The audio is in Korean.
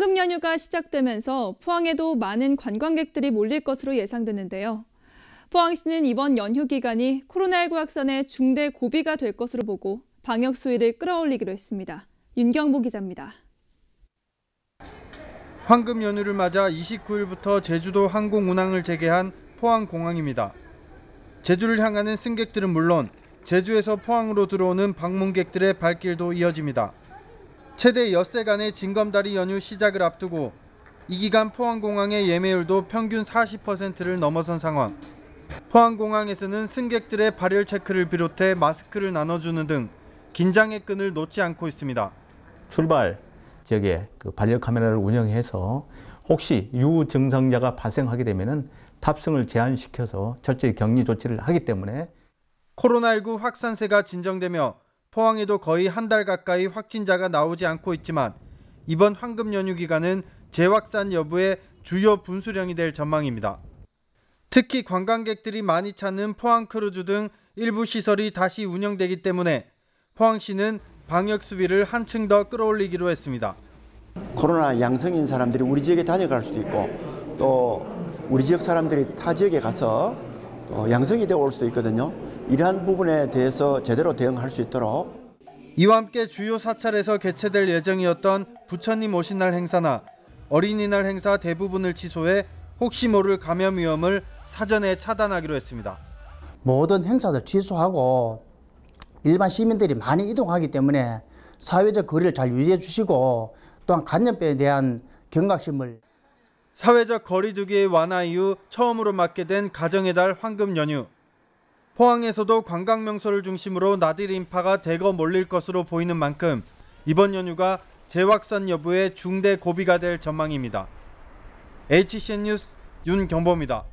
황금 연휴가 시작되면서 포항에도 많은 관광객들이 몰릴 것으로 예상되는데요. 포항시는 이번 연휴 기간이 코로나19 확산의 중대 고비가 될 것으로 보고 방역 수위를 끌어올리기로 했습니다. 윤경보 기자입니다. 황금 연휴를 맞아 29일부터 제주도 항공 운항을 재개한 포항공항입니다. 제주를 향하는 승객들은 물론 제주에서 포항으로 들어오는 방문객들의 발길도 이어집니다. 최대 엿새간의 징검다리 연휴 시작을 앞두고 이 기간 포항공항의 예매율도 평균 40%를 넘어선 상황. 포항공항에서는 승객들의 발열 체크를 비롯해 마스크를 나눠주는 등 긴장의 끈을 놓지 않고 있습니다. 출발 지역에 그 발열 카메라를 운영해서 혹시 유증상자가 발생하게 되면 탑승을 제한시켜서 철저히 격리 조치를 하기 때문에 코로나19 확산세가 진정되며 포항에도 거의 한 달 가까이 확진자가 나오지 않고 있지만 이번 황금 연휴 기간은 재확산 여부의 주요 분수령이 될 전망입니다. 특히 관광객들이 많이 찾는 포항 크루즈 등 일부 시설이 다시 운영되기 때문에 포항시는 방역 수위를 한층 더 끌어올리기로 했습니다. 코로나 양성인 사람들이 우리 지역에 다녀갈 수도 있고 또 우리 지역 사람들이 타 지역에 가서 양성이 되어 올 수도 있거든요. 이러한 부분에 대해서 제대로 대응할 수 있도록 이와 함께 주요 사찰에서 개최될 예정이었던 부처님 오신 날 행사나 어린이날 행사 대부분을 취소해 혹시 모를 감염 위험을 사전에 차단하기로 했습니다. 모든 행사들 취소하고 일반 시민들이 많이 이동하기 때문에 사회적 거리를 잘 유지해 주시고 또한 간염병에 대한 경각심을 사회적 거리두기 완화 이후 처음으로 맞게 된 가정의 달 황금 연휴 포항에서도 관광명소를 중심으로 나들 이 인파가 대거 몰릴 것으로 보이는 만큼 이번 연휴가 재확산 여부에 중대 고비가 될 전망입니다. HCN 뉴스 윤경보입니다.